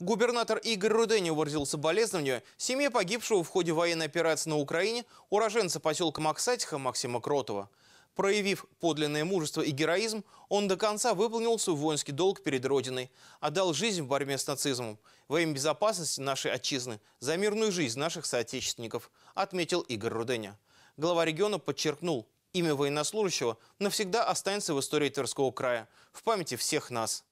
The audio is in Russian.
Губернатор Игорь Рудени выразил соболезнования семье погибшего в ходе военной операции на Украине уроженца поселка Максатиха Максима Кротова. Проявив подлинное мужество и героизм, он до конца выполнил свой воинский долг перед Родиной, отдал жизнь в борьбе с нацизмом, во имя безопасности нашей отчизны, за мирную жизнь наших соотечественников, отметил Игорь Руденя. Глава региона подчеркнул, имя военнослужащего навсегда останется в истории Тверского края, в памяти всех нас.